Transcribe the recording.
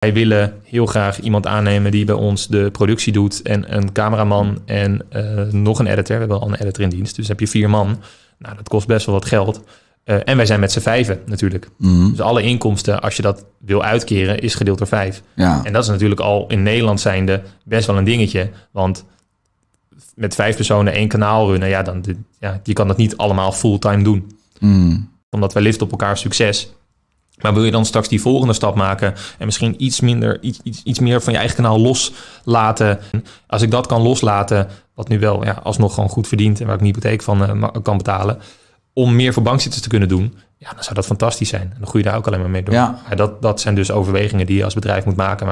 Wij willen heel graag iemand aannemen die bij ons de productie doet en een cameraman en eh, nog een editor. We hebben al een editor in dienst, dus heb je vier man. Nou, dat kost best wel wat geld. Eh, en wij zijn met z'n vijven natuurlijk. Mhm. Dus alle inkomsten, als je dat wil uitkeren, is gedeeld door vijf. Ja. En dat is natuurlijk al in Nederland zijnde best wel een dingetje. Want met vijf personen één kanaal runnen, ja, dan, ja, je kan dat niet allemaal fulltime doen. Mhm. Omdat wij liften op elkaar succes. Maar wil je dan straks die volgende stap maken en misschien iets minder, iets, iets, iets meer van je eigen kanaal loslaten? Als ik dat kan loslaten, wat nu wel ja, alsnog gewoon goed verdient en waar ik niet hypotheek van eh, kan betalen, om meer voor bankzitters te kunnen doen, ja, dan zou dat fantastisch zijn. dan gooi je daar ook alleen maar mee door. ja. dat, dat zijn dus overwegingen die je als bedrijf moet maken.